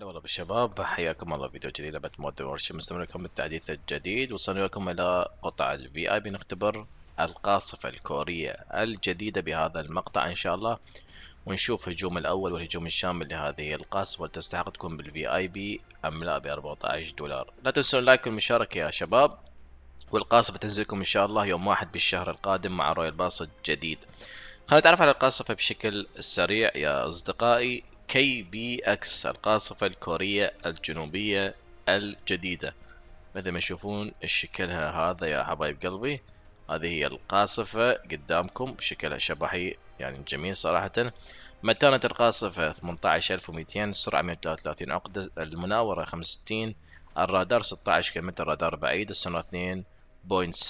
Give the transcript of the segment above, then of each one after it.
هلا والله بالشباب حياكم الله فيديو جديد لعبة مود ورشة مستمر لكم بالتحديث الجديد وصلنا لكم إلى قطع الفي اي بنختبر القاصفة الكورية الجديدة بهذا المقطع إن شاء الله ونشوف هجوم الأول والهجوم الشامل لهذه القاصفة تستحق تكون بالفي اي بي أم لا ب 14 دولار لا تنسون اللايك والمشاركة يا شباب والقاصفة تنزلكم إن شاء الله يوم واحد بالشهر القادم مع رويال باص الجديد خلينا نتعرف على القاصفة بشكل سريع يا أصدقائي كي بي اكس القاصفة الكورية الجنوبية الجديدة مثل ما تشوفون شكلها هذا يا حبايب قلبي هذه هي القاصفة قدامكم شكلها شبحي يعني جميل صراحة متانة القاصفة 18200 السرعة 133 عقدة المناورة 65 الرادار 16 كم رادار بعيد السنة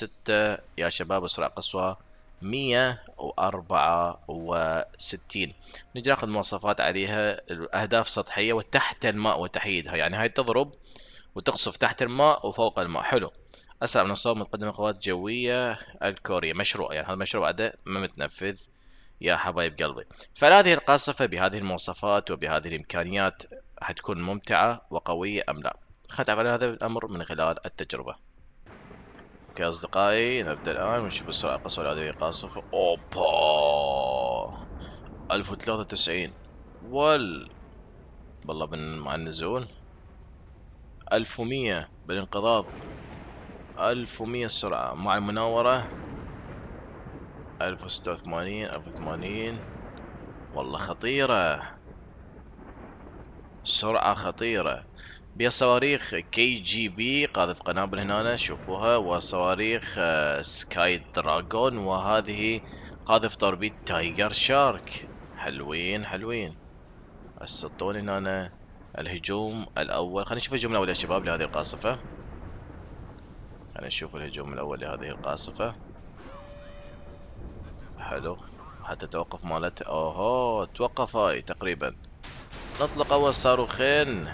2.6 يا شباب سرعة قصوى 164 نجي ناخذ مواصفات عليها الاهداف سطحيه وتحت الماء وتحييدها يعني هاي تضرب وتقصف تحت الماء وفوق الماء حلو اسرع من الصواب متقدم القوات الجويه الكوريه مشروع يعني هذا المشروع بعده ما متنفذ يا حبايب قلبي فهذه القاصفه بهذه المواصفات وبهذه الامكانيات حتكون ممتعه وقويه ام لا خلينا نتعرف على هذا الامر من خلال التجربه اوكي اصدقائي نبدا الان ونشوف السرعه القصوى العاديه قاصفه اوبا 1093 وال والله بن... مع النزول 1100 بالانقضاض 1100 السرعه مع المناورة 1086 1080 والله خطيرة سرعة خطيرة بصواريخ كي جي بي قاذف قنابل هنا شوفوها وصواريخ آه، سكاي دراجون وهذه قاذف توربيد تايجر شارك حلوين حلوين السطون هنا الهجوم الاول خلينا نشوف الهجوم الاول يا شباب لهذه القاصفه خلينا نشوف الهجوم الاول لهذه القاصفه حلو حتى توقف مالت اوهو توقف هاي تقريبا نطلق اول صاروخين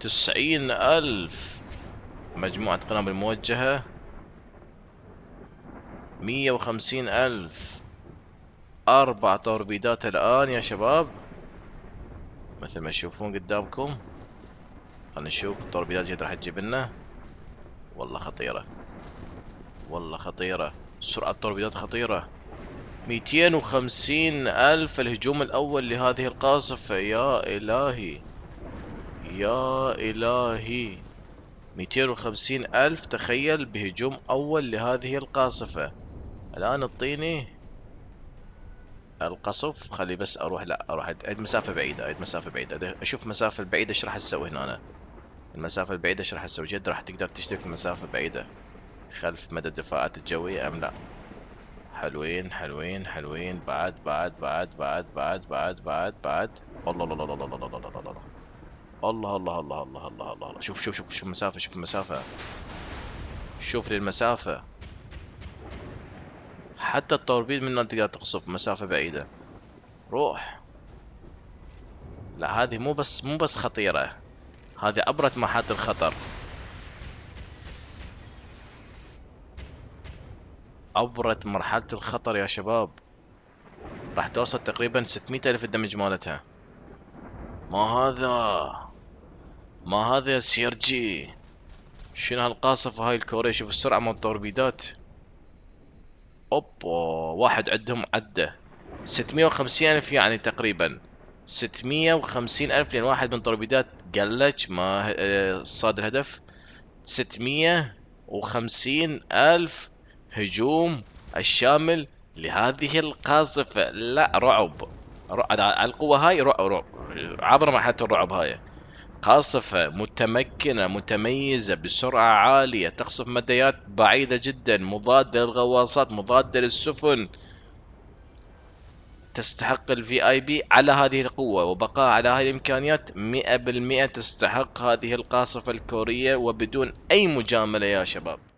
تسعين ألف مجموعة قنابل موجهة مية وخمسين ألف أربع توربيدات الآن يا شباب مثل ما تشوفون قدامكم خلنا نشوف التوربيدات جد راح تجيب لنا والله خطيرة والله خطيرة سرعة التوربيدات خطيرة ميتين وخمسين ألف الهجوم الأول لهذه القاصفة يا إلهي يا إلهي 250 ألف تخيل بهجوم أول لهذه القاصفة الآن الطيني القصف خلي بس أروح لا أروح أد مسافة بعيدة أد مسافة بعيدة أشوف مسافة البعيدة إيش راح أسوي هنا أنا. المسافة البعيدة ايش راح اسوي جد راح تقدر تشترك المسافة بعيدة خلف مدى الدفاعات الجوية ام لا حلوين حلوين حلوين بعد بعد بعد بعد بعد بعد بعد بعد الله الله الله الله الله الله الله الله الله الله الله الله الله, شوف شوف شوف شوف المسافة شوف المسافة شوف لي المسافة حتى التوربيد منه تقدر تقصف مسافة بعيدة روح لا هذه مو بس مو بس خطيرة هذه أبرد محات الخطر أبرد مرحلة الخطر يا شباب راح توصل تقريبا 600 ألف الدمج مالتها ما هذا ما هذا يا سيرجي شنو هالقاصفة هاي الكورية شوف السرعة مال التوربيدات اوبا واحد عندهم عدة 650 الف يعني تقريبا 650 الف لان واحد من التوربيدات قلج ما آه، صاد الهدف 650 الف هجوم الشامل لهذه القاصفة لا رعب على القوة هاي رعب, رعب. عبر مرحلة الرعب هاي قاصفة متمكنة متميزة بسرعة عالية تقصف مديات بعيدة جدا مضادة للغواصات مضادة للسفن تستحق الفي اي بي على هذه القوة وبقاء على هذه الامكانيات مئة بالمئة تستحق هذه القاصفة الكورية وبدون اي مجاملة يا شباب